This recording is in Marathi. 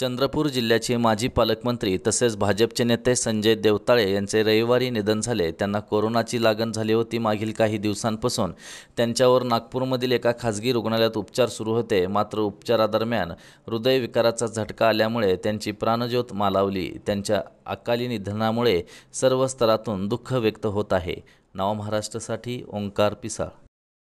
चंद्रपूर जिल्ह्याचे माजी पालकमंत्री तसेच भाजपचे नेते संजय देवताळे यांचे रविवारी निधन झाले त्यांना कोरोनाची लागण झाली होती मागील काही दिवसांपासून त्यांच्यावर नागपूरमधील एका खासगी रुग्णालयात उपचार सुरू होते मात्र उपचारादरम्यान हृदयविकाराचा झटका आल्यामुळे त्यांची प्राणज्योत मालावली त्यांच्या अकाली निधनामुळे सर्व स्तरातून दुःख व्यक्त होत आहे नवमहाराष्ट्रासाठी ओंकार पिसाळ